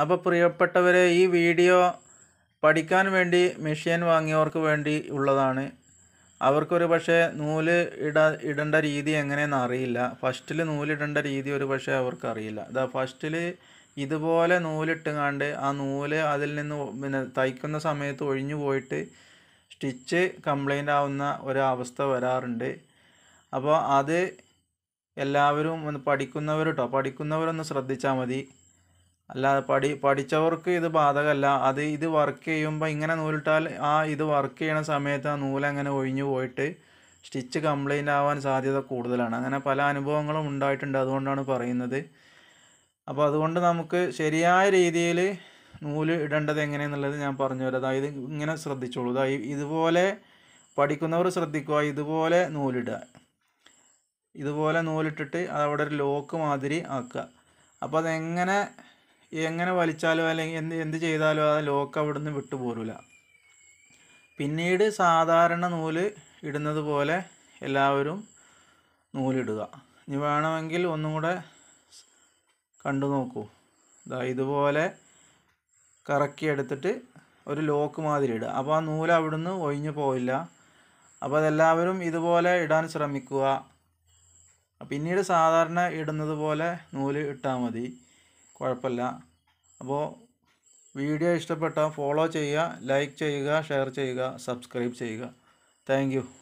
അപ്പോൾ പ്രിയപ്പെട്ടവരെ ഈ വീഡിയോ പഠിക്കാൻ വേണ്ടി മെഷീൻ വാങ്ങിയവർക്ക് വേണ്ടി ഉള്ളതാണ് അവർക്കൊരു പക്ഷേ നൂല് ഇട ഇടേണ്ട രീതി എങ്ങനെയെന്ന് അറിയില്ല ഫസ്റ്റിൽ നൂലിടേണ്ട രീതി ഒരു പക്ഷേ അവർക്കറിയില്ല അറിയില്ല ഫസ്റ്റിൽ ഇതുപോലെ നൂലിട്ടുകാണ്ട് ആ നൂല് അതിൽ നിന്ന് പിന്നെ തയ്ക്കുന്ന സമയത്ത് ഒഴിഞ്ഞു പോയിട്ട് സ്റ്റിച്ച് കംപ്ലൈൻ്റ് ആവുന്ന ഒരവസ്ഥ വരാറുണ്ട് അപ്പോൾ അത് എല്ലാവരും ഒന്ന് പഠിക്കുന്നവർ കേട്ടോ പഠിക്കുന്നവരൊന്ന് ശ്രദ്ധിച്ചാൽ മതി അല്ലാതെ പഠി പഠിച്ചവർക്ക് ഇത് ബാധകമല്ല അത് ഇത് വർക്ക് ചെയ്യുമ്പോൾ ഇങ്ങനെ നൂലിട്ടാൽ ആ ഇത് വർക്ക് ചെയ്യണ സമയത്ത് ആ നൂലങ്ങനെ ഒഴിഞ്ഞു പോയിട്ട് സ്റ്റിച്ച് കംപ്ലൈൻ്റ് ആവാൻ സാധ്യത കൂടുതലാണ് അങ്ങനെ പല അനുഭവങ്ങളും ഉണ്ടായിട്ടുണ്ട് അതുകൊണ്ടാണ് പറയുന്നത് അപ്പോൾ അതുകൊണ്ട് നമുക്ക് ശരിയായ രീതിയിൽ നൂല് ഇടേണ്ടത് എങ്ങനെയെന്നുള്ളത് ഞാൻ പറഞ്ഞു തരാം അതായത് ഇങ്ങനെ ശ്രദ്ധിച്ചോളൂ അതായത് ഇതുപോലെ പഠിക്കുന്നവർ ശ്രദ്ധിക്കുക ഇതുപോലെ നൂലിടുക ഇതുപോലെ നൂലിട്ടിട്ട് അതവിടെ ഒരു ലോക്ക് മാതിരി ആക്കുക അപ്പോൾ അതെങ്ങനെ എങ്ങനെ വലിച്ചാലോ അല്ലെങ്കിൽ എന്ത് എന്ത് ചെയ്താലോ ആ ലോക്ക് അവിടെ നിന്ന് വിട്ടുപോരില്ല പിന്നീട് സാധാരണ നൂല് ഇടുന്നത് പോലെ എല്ലാവരും നൂലിടുക ഇനി വേണമെങ്കിൽ ഒന്നും കൂടെ കണ്ടു നോക്കൂ ഇതാ ഇതുപോലെ കറക്കി എടുത്തിട്ട് ഒരു ലോക്ക് മാതിരി ഇടുക അപ്പോൾ ആ നൂല് നിന്ന് ഒഴിഞ്ഞു പോയില്ല അപ്പോൾ അതെല്ലാവരും ഇതുപോലെ ഇടാൻ ശ്രമിക്കുക പിന്നീട് സാധാരണ ഇടുന്നത് പോലെ നൂല് ഇട്ടാൽ മതി കുഴപ്പമില്ല അപ്പോൾ വീഡിയോ ഇഷ്ടപ്പെട്ടാൽ ഫോളോ ചെയ്യുക ലൈക്ക് ചെയ്യുക ഷെയർ ചെയ്യുക സബ്സ്ക്രൈബ് ചെയ്യുക താങ്ക്